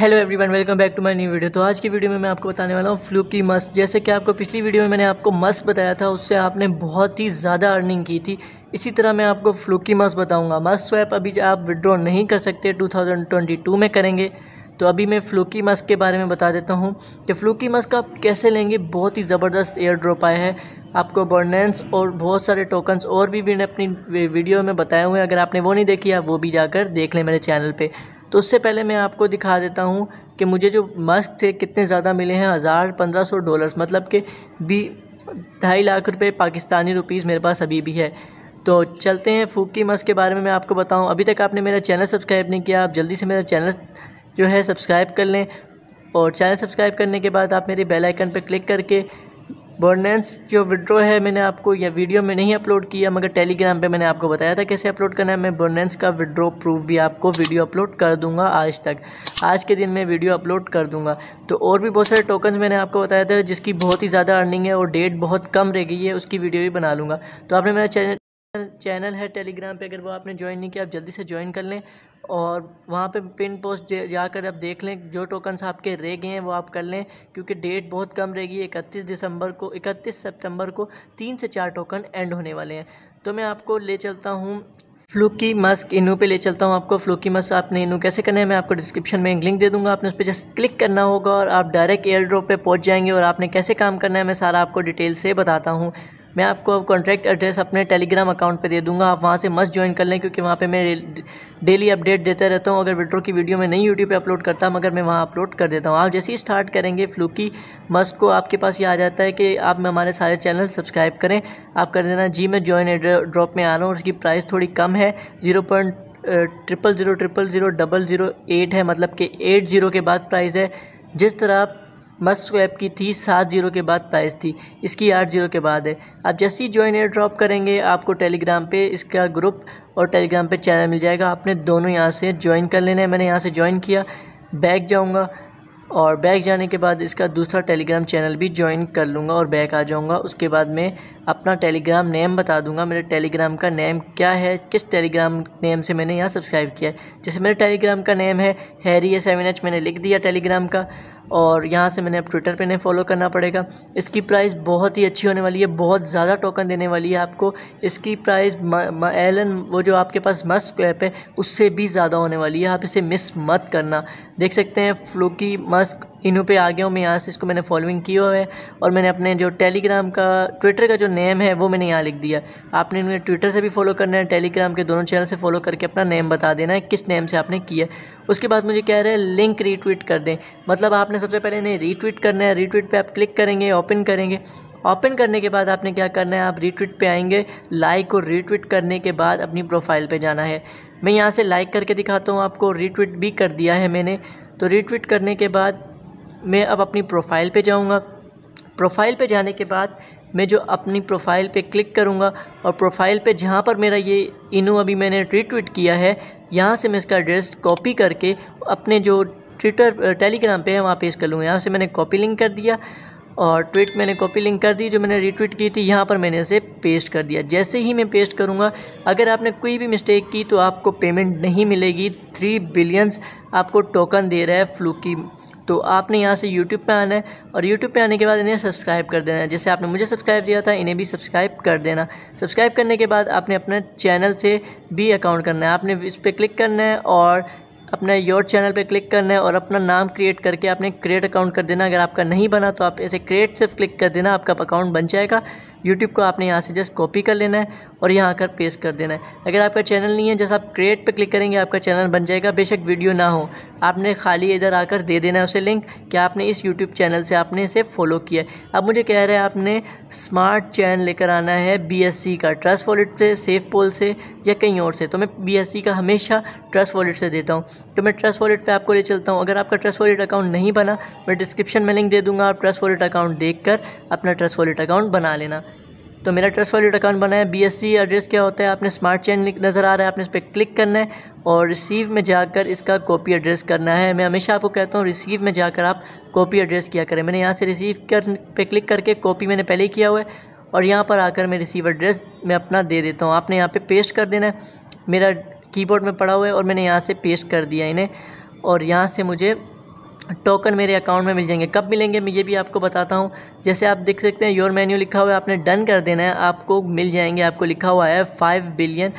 hello everyone welcome back to my new video तो आज की वीडियो में मैं आपको बताने वाला हूँ फ्लू की मस्क जैसे कि आपको पिछली वीडियो में मैंने आपको मस्क बताया था उससे आपने बहुत ही ज़्यादा अर्निंग की थी इसी तरह मैं आपको फ्लू की मस्क बताऊँगा मस्क स्वैप अभी आप विड्रॉ नहीं कर सकते टू में करेंगे तो अभी मैं फ्लूकी मस्क के बारे में बता देता हूँ कि फ्लूकी मस्क आप कैसे लेंगे बहुत ही ज़बरदस्त एयर ड्रॉप आया है आपको बर्नेंस और बहुत सारे टोकन्स और भी मैंने अपनी वीडियो में बताए हुए हैं अगर आपने वो नहीं देखी आप वो भी जाकर देख लें मेरे चैनल पर तो उससे पहले मैं आपको दिखा देता हूँ कि मुझे जो मस्क थे कितने ज़्यादा मिले हैं हज़ार पंद्रह सौ डॉलर्स मतलब कि बी ढाई लाख रुपए पाकिस्तानी रुपीज़ मेरे पास अभी भी है तो चलते हैं फूकी मस्क के बारे में मैं आपको बताऊं अभी तक आपने मेरा चैनल सब्सक्राइब नहीं किया आप जल्दी से मेरा चैनल जो है सब्सक्राइब कर लें और चैनल सब्सक्राइब करने के बाद आप मेरे बेलाइकन पर क्लिक करके बर्नेंस जो विड्रो है मैंने आपको या वीडियो में नहीं अपलोड किया मगर टेलीग्राम पे मैंने आपको बताया था कैसे अपलोड करना है मैं बर्नेंस का विड्रो प्रूफ भी आपको वीडियो अपलोड कर दूंगा आज तक आज के दिन मैं वीडियो अपलोड कर दूंगा तो और भी बहुत सारे टोकन्स मैंने आपको बताया था जिसकी बहुत ही ज़्यादा अर्निंग है और डेट बहुत कम रह गई है उसकी वीडियो भी बना लूँगा तो आपने मेरा चैनल चैनल है टेलीग्राम पे अगर वो आपने ज्वाइन नहीं किया आप जल्दी से ज्वाइन कर लें और वहाँ पे पिन पोस्ट जाकर आप देख लें जो टोकन्स आपके रह गए हैं वो आप कर लें क्योंकि डेट बहुत कम रहेगी इकतीस दिसंबर को इकतीस सितंबर को तीन से चार टोकन एंड होने वाले हैं तो मैं आपको ले चलता हूँ फ्लूकी मस्क इनू पे ले चलता हूँ आपको फ्लूकी मस्क आपने इनू कैसे करना है मैं आपको डिस्क्रिप्शन में एक लिंक दे दूँगा आपने उस पर जस्ट क्लिक करना होगा और आप डायरेक्ट एयर ड्रॉप पर पहुँच जाएंगे और आपने कैसे काम करना है मैं सारा आपको डिटेल से बताता हूँ मैं आपको अब कॉन्टैक्ट एड्रेस अपने टेलीग्राम अकाउंट पे दे दूंगा आप वहाँ से मस्ट ज्वाइन कर लें क्योंकि वहाँ पे मैं डेली अपडेट देता रहता हूँ अगर विड्रो की वीडियो मैं नहीं यूट्यूब पे अपलोड करता मगर मैं वहाँ अपलोड कर देता हूँ आप जैसे ही स्टार्ट करेंगे फ्लूकी मस्ट को आपके पास ये आ जाता है कि आप हमारे सारे चैनल सब्सक्राइब करें आप कर देना जी मैं ज्वाइन ड्रॉप में आ रहा हूँ उसकी प्राइस थोड़ी कम है zero triple zero triple zero double zero eight है मतलब कि एट ज़ीरो के बाद प्राइस है जिस तरह आप मस्क ऐप की थी सात जीरो के बाद प्राइस थी इसकी आठ जीरो के बाद है आप जैसे ही ज्वाइन एयर ड्रॉप करेंगे आपको टेलीग्राम पे इसका ग्रुप और टेलीग्राम पे चैनल मिल जाएगा आपने दोनों यहाँ से ज्वाइन कर लेना है मैंने यहाँ से ज्वाइन किया बैक जाऊँगा और बैक जाने के बाद इसका दूसरा टेलीग्राम चैनल भी ज्वाइन कर लूँगा और बैक आ जाऊँगा उसके बाद मैं अपना टेलीग्राम नेम बता दूँगा मेरे टेलीग्राम का नेम क्या है किस टेलीग्राम नेम से मैंने यहाँ सब्सक्राइब किया है जैसे मेरे टेलीग्राम का नेम है हैरी ए सेवन एच मैंने लिख दिया टेलीग्राम का और यहाँ से मैंने अब ट्विटर पे नहीं फॉलो करना पड़ेगा इसकी प्राइस बहुत ही अच्छी होने वाली है बहुत ज़्यादा टोकन देने वाली है आपको इसकी प्राइस एलन वो जो आपके पास मस्क ऐप है उससे भी ज़्यादा होने वाली है आप इसे मिस मत करना देख सकते हैं फ्लूकी मस्क इन्हों पे आ गया हूँ मैं यहाँ से इसको मैंने फॉलोइंग की हुआ है और मैंने अपने जो टेलीग्राम का ट्विटर का जो नेम है वो मैंने यहाँ लिख दिया आपने इन्हें ट्विटर से भी फॉलो करना है टेलीग्राम के दोनों चैनल से फॉलो करके अपना नेम बता देना है किस नेम से आपने किया उसके बाद मुझे कह रहे हैं लिंक रीट्वीट कर दें मतलब आपने सबसे पहले नहीं रीट्वीट करना है रीट्वीट पे आप क्लिक करेंगे ओपन करेंगे ओपन करने के बाद आपने क्या करना है आप रीट्वीट पे आएंगे लाइक और रीट्वीट करने के बाद अपनी प्रोफाइल पे जाना है मैं यहाँ से लाइक करके दिखाता हूँ आपको रीट्वीट भी कर दिया है मैंने तो रीट्वीट करने के बाद मैं अब अपनी प्रोफाइल पर जाऊँगा प्रोफाइल पे जाने के बाद मैं जो अपनी प्रोफ़ाइल पे क्लिक करूँगा और प्रोफ़ाइल पे जहाँ पर मेरा ये इनो अभी मैंने रिट्वीट किया है यहाँ से मैं इसका एड्रेस कॉपी करके अपने जो ट्विटर टेलीग्राम पे है वहाँ पेस्ट कर लूँगा यहाँ से मैंने कॉपी लिंक कर दिया और ट्वीट मैंने कॉपी लिंक कर दी जो मैंने रीट्वीट की थी यहाँ पर मैंने इसे पेस्ट कर दिया जैसे ही मैं पेस्ट करूँगा अगर आपने कोई भी मिस्टेक की तो आपको पेमेंट नहीं मिलेगी थ्री बिलियंस आपको टोकन दे रहा है फ्लू की तो आपने यहाँ से यूट्यूब पे आना है और यूट्यूब पे आने के बाद इन्हें सब्सक्राइब कर देना है जैसे आपने मुझे सब्सक्राइब दिया था इन्हें भी सब्सक्राइब कर देना सब्सक्राइब करने के बाद आपने अपने चैनल से भी अकाउंट करना है आपने इस पर क्लिक करना है और अपने योर चैनल पे क्लिक करना है और अपना नाम क्रिएट करके आपने क्रिएट अकाउंट कर देना अगर आपका नहीं बना तो आप ऐसे क्रिएट सिर्फ क्लिक कर देना आपका अकाउंट बन जाएगा यूट्यूब को आपने यहाँ से जस्ट कॉपी कर लेना है और यहाँ आकर पेस्ट कर देना है अगर आपका चैनल नहीं है जैसे आप क्रिएट पर क्लिक करेंगे आपका चैनल बन जाएगा बेशक वीडियो ना हो आपने खाली इधर आकर दे देना है उसे लिंक कि आपने इस यूट्यूब चैनल से आपने इसे फॉलो किया अब मुझे कह रहा है आपने स्मार्ट चैन लेकर आना है बी का ट्रस्ट वॉलेट से सेफ पोल से या कहीं और से तो मैं बी का हमेशा ट्रस्ट वॉलेट से देता हूँ तो मैं ट्रस्ट वॉलेट पर आपको ले चलता हूँ अगर आपका ट्रस्ट वॉलेट अकाउंट नहीं बना मैं डिस्क्रिप्शन में लिंक दे दूँगा आप ट्रस्ट वॉलेट अकाउंट देख कर अपना ट्रस्ट वॉलेट अकाउंट बना लेना तो मेरा ट्रस्ट वॉलेट अकाउंट बी है बीएससी एड्रेस क्या होता है आपने स्मार्ट चेन नज़र आ रहा है आपने इस पर क्लिक करना है और रिसीव में जाकर इसका कॉपी एड्रेस करना है मैं हमेशा आपको कहता हूँ रिसीव में जाकर आप कॉपी एड्रेस किया करें मैंने यहाँ से रिसीव कर पे क्लिक करके कॉपी मैंने पहले ही किया हुआ है और यहाँ पर आकर मैं रिसीव एड्रेस मैं अपना दे देता हूँ आपने यहाँ पे पेस्ट कर देना है मेरा कीबोर्ड में पड़ा हुआ है और मैंने यहाँ से पेस्ट कर दिया इन्हें और यहाँ से मुझे टोकन मेरे अकाउंट में मिल जाएंगे कब मिलेंगे मैं ये भी आपको बताता हूँ जैसे आप देख सकते हैं योर मेन्यू लिखा हुआ है आपने डन कर देना है आपको मिल जाएंगे आपको लिखा हुआ है five billion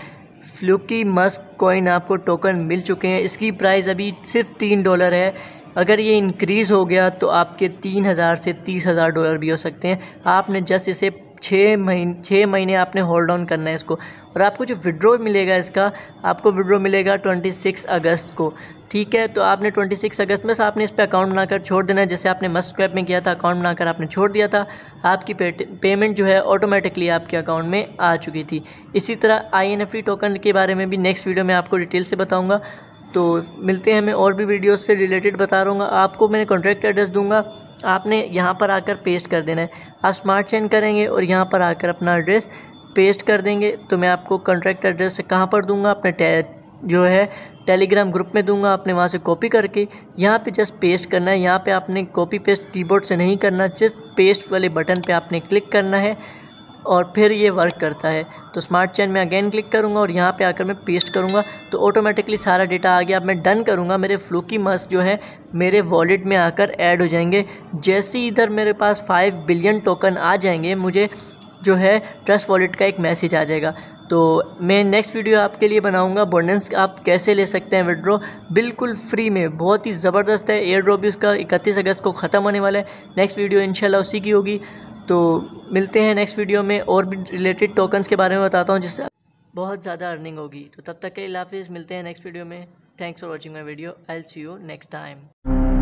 Floki Musk coin आपको टोकन मिल चुके हैं इसकी प्राइस अभी सिर्फ तीन डॉलर है अगर ये इंक्रीज़ हो गया तो आपके तीन हज़ार से तीस हज़ार डॉलर भी हो सकते हैं आपने जस्ट इसे छः महीने छः महीने आपने होल्ड ऑन करना है इसको और आपको जो विड्रो मिलेगा इसका आपको विड्रो मिलेगा ट्वेंटी सिक्स अगस्त को ठीक है तो आपने ट्वेंटी सिक्स अगस्त में से आपने इस पर अकाउंट बनाकर छोड़ देना है जैसे आपने मस्ट कैप में किया था अकाउंट बनाकर आपने छोड़ दिया था आपकी पेमेंट जो है ऑटोमेटिकली आपके अकाउंट में आ चुकी थी इसी तरह आई टोकन के बारे में भी नेक्स्ट वीडियो में आपको डिटेल से बताऊँगा तो मिलते हैं मैं और भी वीडियोस से रिलेटेड बता रहूँगा आपको मैंने कॉन्ट्रैक्ट एड्रेस दूंगा आपने यहाँ पर आकर पेस्ट कर देना है आप स्मार्ट चेन करेंगे और यहाँ पर आकर अपना एड्रेस पेस्ट कर देंगे तो मैं आपको कॉन्ट्रैक्ट एड्रेस कहाँ पर दूंगा अपने जो है टेलीग्राम ग्रुप में दूंगा आपने वहाँ से कॉपी करके यहाँ पे जस्ट पेस्ट करना है यहाँ पे आपने कॉपी पेस्ट कीबोर्ड से नहीं करना सिर्फ पेस्ट वाले बटन पे आपने क्लिक करना है और फिर ये वर्क करता है तो स्मार्ट चैन में अगेन क्लिक करूँगा और यहाँ पे आकर मैं पेस्ट करूँगा तो ऑटोमेटिकली सारा डेटा आ गया अब मैं डन करूँगा मेरे फ्लूकी मस्क जो है मेरे वॉलेट में आकर ऐड हो जाएंगे जैसे ही इधर मेरे पास फाइव बिलियन टोकन आ जाएंगे मुझे जो है ट्रस्ट वॉलेट का एक मैसेज आ जाएगा तो मैं नेक्स्ट वीडियो आपके लिए बनाऊंगा बोनेंस आप कैसे ले सकते हैं विड्रॉ बिल्कुल फ्री में बहुत ही ज़बरदस्त है एयर ड्रॉप भी उसका इकतीस अगस्त को ख़त्म होने वाला है नेक्स्ट वीडियो इंशाल्लाह उसी की होगी तो मिलते हैं नेक्स्ट वीडियो में और भी रिलेटेड टोकन्स के बारे में बताता हूँ जिससे बहुत ज़्यादा अर्निंग होगी तो तब तक के लिए मिलते हैं नेक्स्ट वीडियो में thanks for watching my video I see you next time